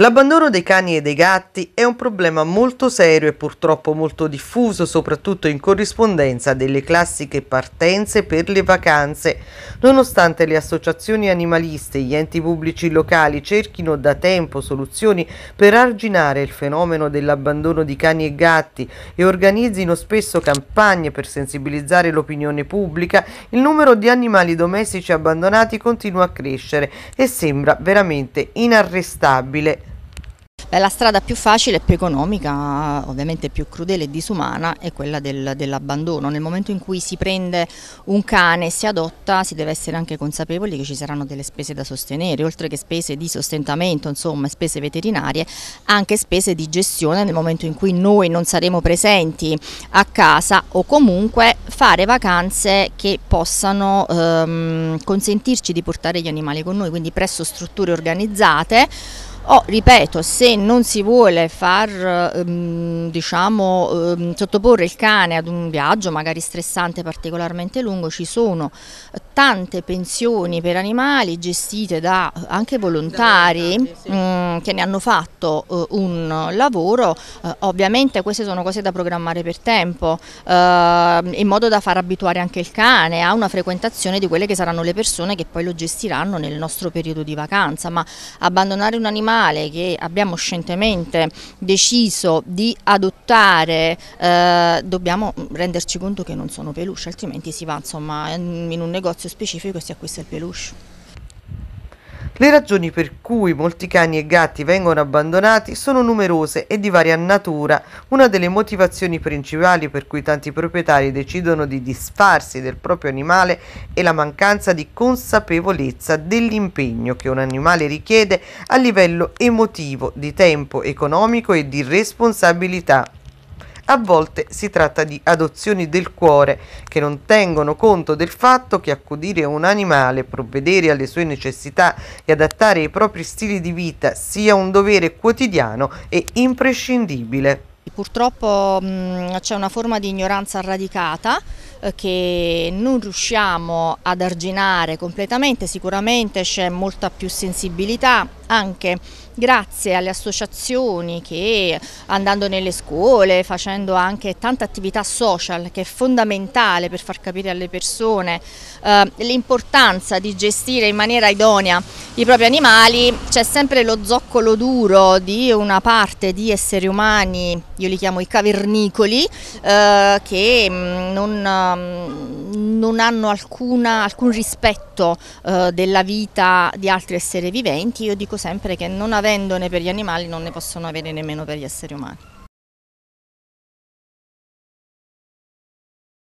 L'abbandono dei cani e dei gatti è un problema molto serio e purtroppo molto diffuso, soprattutto in corrispondenza delle classiche partenze per le vacanze. Nonostante le associazioni animaliste e gli enti pubblici locali cerchino da tempo soluzioni per arginare il fenomeno dell'abbandono di cani e gatti e organizzino spesso campagne per sensibilizzare l'opinione pubblica, il numero di animali domestici abbandonati continua a crescere e sembra veramente inarrestabile. Beh, la strada più facile e più economica, ovviamente più crudele e disumana, è quella del, dell'abbandono. Nel momento in cui si prende un cane e si adotta, si deve essere anche consapevoli che ci saranno delle spese da sostenere, oltre che spese di sostentamento, insomma, spese veterinarie, anche spese di gestione nel momento in cui noi non saremo presenti a casa o comunque fare vacanze che possano ehm, consentirci di portare gli animali con noi, quindi presso strutture organizzate Oh, ripeto, se non si vuole far ehm, diciamo, ehm, sottoporre il cane ad un viaggio magari stressante particolarmente lungo, ci sono tante pensioni per animali gestite da anche volontari da sì. mh, mm, che ne hanno fatto eh, un lavoro. Eh, ovviamente queste sono cose da programmare per tempo, eh, in modo da far abituare anche il cane a una frequentazione di quelle che saranno le persone che poi lo gestiranno nel nostro periodo di vacanza, ma abbandonare un animale formale che abbiamo scientemente deciso di adottare eh, dobbiamo renderci conto che non sono peluche, altrimenti si va insomma, in un negozio specifico e si acquista il peluche. Le ragioni per cui molti cani e gatti vengono abbandonati sono numerose e di varia natura. Una delle motivazioni principali per cui tanti proprietari decidono di disfarsi del proprio animale è la mancanza di consapevolezza dell'impegno che un animale richiede a livello emotivo, di tempo, economico e di responsabilità. A volte si tratta di adozioni del cuore che non tengono conto del fatto che accudire un animale, provvedere alle sue necessità e adattare i propri stili di vita sia un dovere quotidiano e imprescindibile. Purtroppo mm, c'è una forma di ignoranza radicata eh, che non riusciamo ad arginare completamente, sicuramente c'è molta più sensibilità anche grazie alle associazioni che andando nelle scuole, facendo anche tanta attività social che è fondamentale per far capire alle persone eh, l'importanza di gestire in maniera idonea i propri animali, c'è sempre lo zoccolo duro di una parte di esseri umani, io li chiamo i cavernicoli, eh, che mm, non Ehm, non hanno alcuna, alcun rispetto eh, della vita di altri esseri viventi, io dico sempre che non avendone per gli animali non ne possono avere nemmeno per gli esseri umani.